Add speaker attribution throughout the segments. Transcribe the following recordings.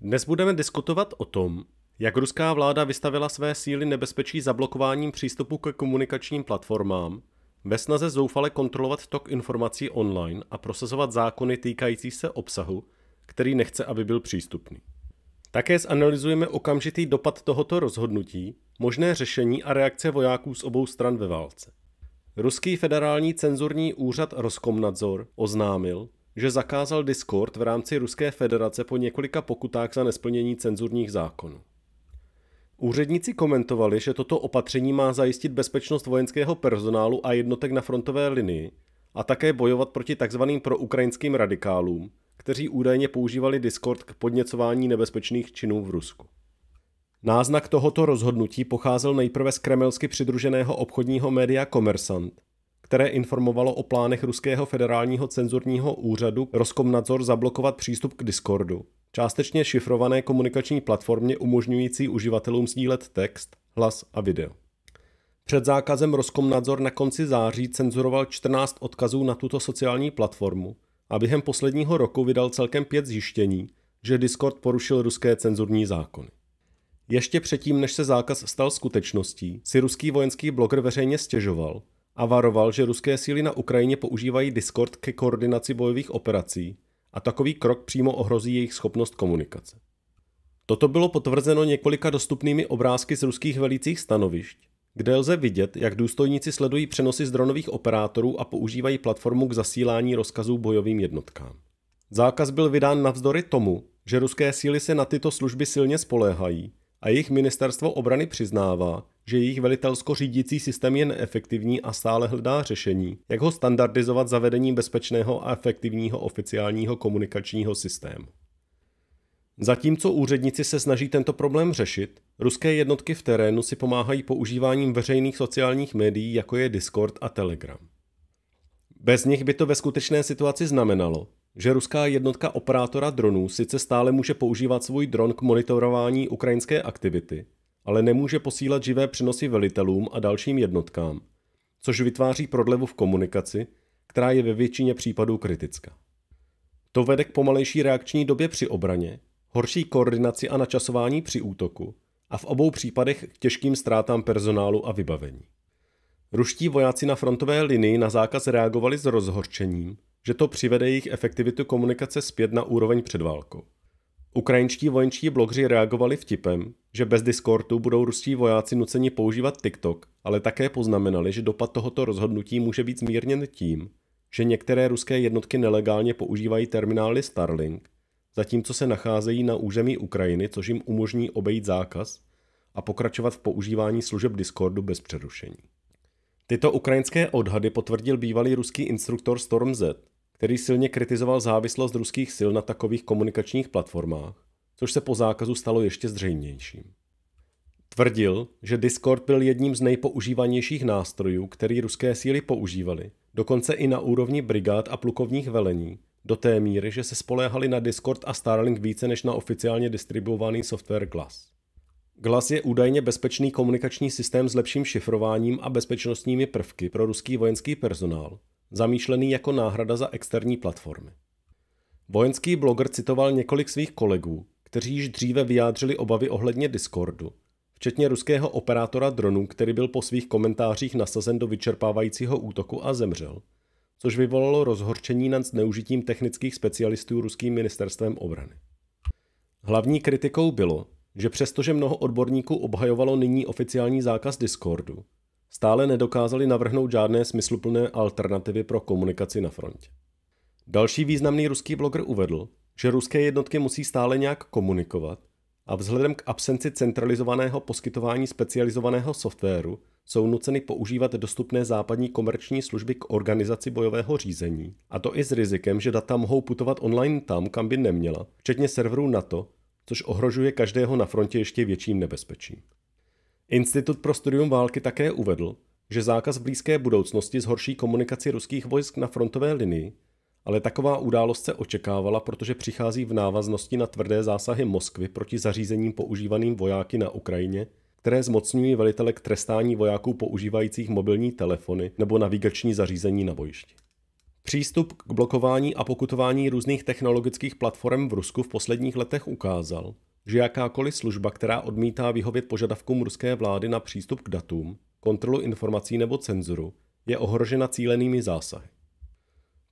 Speaker 1: Dnes budeme diskutovat o tom, jak ruská vláda vystavila své síly nebezpečí zablokováním přístupu ke komunikačním platformám, ve snaze zoufale kontrolovat tok informací online a prosazovat zákony týkající se obsahu, který nechce, aby byl přístupný. Také zanalizujeme okamžitý dopad tohoto rozhodnutí, možné řešení a reakce vojáků z obou stran ve válce. Ruský federální cenzurní úřad Roskomnadzor oznámil, že zakázal Discord v rámci Ruské federace po několika pokutách za nesplnění cenzurních zákonů. Úředníci komentovali, že toto opatření má zajistit bezpečnost vojenského personálu a jednotek na frontové linii a také bojovat proti tzv. proukrajinským radikálům, kteří údajně používali Discord k podněcování nebezpečných činů v Rusku. Náznak tohoto rozhodnutí pocházel nejprve z kremelsky přidruženého obchodního média Komersant, které informovalo o plánech ruského federálního cenzurního úřadu Roskomnadzor zablokovat přístup k Discordu. Částečně šifrované komunikační platformě umožňující uživatelům sdílet text, hlas a video. Před zákazem Roskomnadzor na konci září cenzuroval 14 odkazů na tuto sociální platformu a během posledního roku vydal celkem pět zjištění, že Discord porušil ruské cenzurní zákony. Ještě předtím, než se zákaz stal skutečností, si ruský vojenský bloger veřejně stěžoval, a varoval, že ruské síly na Ukrajině používají Discord ke koordinaci bojových operací a takový krok přímo ohrozí jejich schopnost komunikace. Toto bylo potvrzeno několika dostupnými obrázky z ruských velících stanovišť, kde lze vidět, jak důstojníci sledují přenosy z dronových operátorů a používají platformu k zasílání rozkazů bojovým jednotkám. Zákaz byl vydán navzdory tomu, že ruské síly se na tyto služby silně spoléhají a jejich ministerstvo obrany přiznává, že jejich velitelsko-řídící systém je neefektivní a stále hledá řešení, jak ho standardizovat zavedením bezpečného a efektivního oficiálního komunikačního systému. Zatímco úředníci se snaží tento problém řešit, ruské jednotky v terénu si pomáhají používáním veřejných sociálních médií, jako je Discord a Telegram. Bez nich by to ve skutečné situaci znamenalo, že ruská jednotka operátora dronů sice stále může používat svůj dron k monitorování ukrajinské aktivity, ale nemůže posílat živé přenosy velitelům a dalším jednotkám, což vytváří prodlevu v komunikaci, která je ve většině případů kritická. To vede k pomalejší reakční době při obraně, horší koordinaci a načasování při útoku a v obou případech k těžkým ztrátám personálu a vybavení. Ruští vojáci na frontové linii na zákaz reagovali s rozhorčením, že to přivede jejich efektivitu komunikace zpět na úroveň před válkou. Ukrajinští vojenčtí blogři reagovali vtipem, že bez Discordu budou ruští vojáci nuceni používat TikTok, ale také poznamenali, že dopad tohoto rozhodnutí může být zmírněn tím, že některé ruské jednotky nelegálně používají terminály Starlink, zatímco se nacházejí na území Ukrajiny, což jim umožní obejít zákaz a pokračovat v používání služeb Discordu bez přerušení. Tyto ukrajinské odhady potvrdil bývalý ruský instruktor Storm Z, který silně kritizoval závislost ruských sil na takových komunikačních platformách, což se po zákazu stalo ještě zřejmějším. Tvrdil, že Discord byl jedním z nejpoužívanějších nástrojů, který ruské síly používaly, dokonce i na úrovni brigád a plukovních velení, do té míry, že se spoléhali na Discord a Starlink více než na oficiálně distribuovaný software GLAS. GLAS je údajně bezpečný komunikační systém s lepším šifrováním a bezpečnostními prvky pro ruský vojenský personál, zamýšlený jako náhrada za externí platformy. Vojenský bloger citoval několik svých kolegů, kteří již dříve vyjádřili obavy ohledně Discordu, včetně ruského operátora dronů, který byl po svých komentářích nasazen do vyčerpávajícího útoku a zemřel, což vyvolalo rozhorčení nad zneužitím technických specialistů ruským ministerstvem obrany. Hlavní kritikou bylo, že přestože mnoho odborníků obhajovalo nyní oficiální zákaz Discordu, stále nedokázali navrhnout žádné smysluplné alternativy pro komunikaci na frontě. Další významný ruský bloger uvedl, že ruské jednotky musí stále nějak komunikovat a vzhledem k absenci centralizovaného poskytování specializovaného softwaru jsou nuceny používat dostupné západní komerční služby k organizaci bojového řízení, a to i s rizikem, že data mohou putovat online tam, kam by neměla, včetně serverů NATO, což ohrožuje každého na frontě ještě větším nebezpečím. Institut pro studium války také uvedl, že zákaz blízké budoucnosti zhorší komunikaci ruských vojsk na frontové linii, ale taková událost se očekávala, protože přichází v návaznosti na tvrdé zásahy Moskvy proti zařízením používaným vojáky na Ukrajině, které zmocňují velitele k trestání vojáků používajících mobilní telefony nebo navigační zařízení na bojišti. Přístup k blokování a pokutování různých technologických platform v Rusku v posledních letech ukázal, že jakákoliv služba, která odmítá vyhovět požadavkům ruské vlády na přístup k datům, kontrolu informací nebo cenzuru, je ohrožena cílenými zásahy.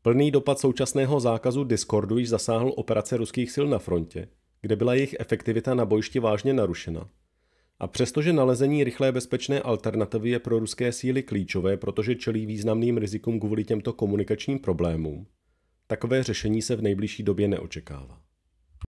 Speaker 1: Plný dopad současného zákazu Discordu již zasáhl operace ruských sil na frontě, kde byla jejich efektivita na bojišti vážně narušena. A přestože nalezení rychlé bezpečné alternativy je pro ruské síly klíčové, protože čelí významným rizikům kvůli těmto komunikačním problémům, takové řešení se v nejbližší době neočekává.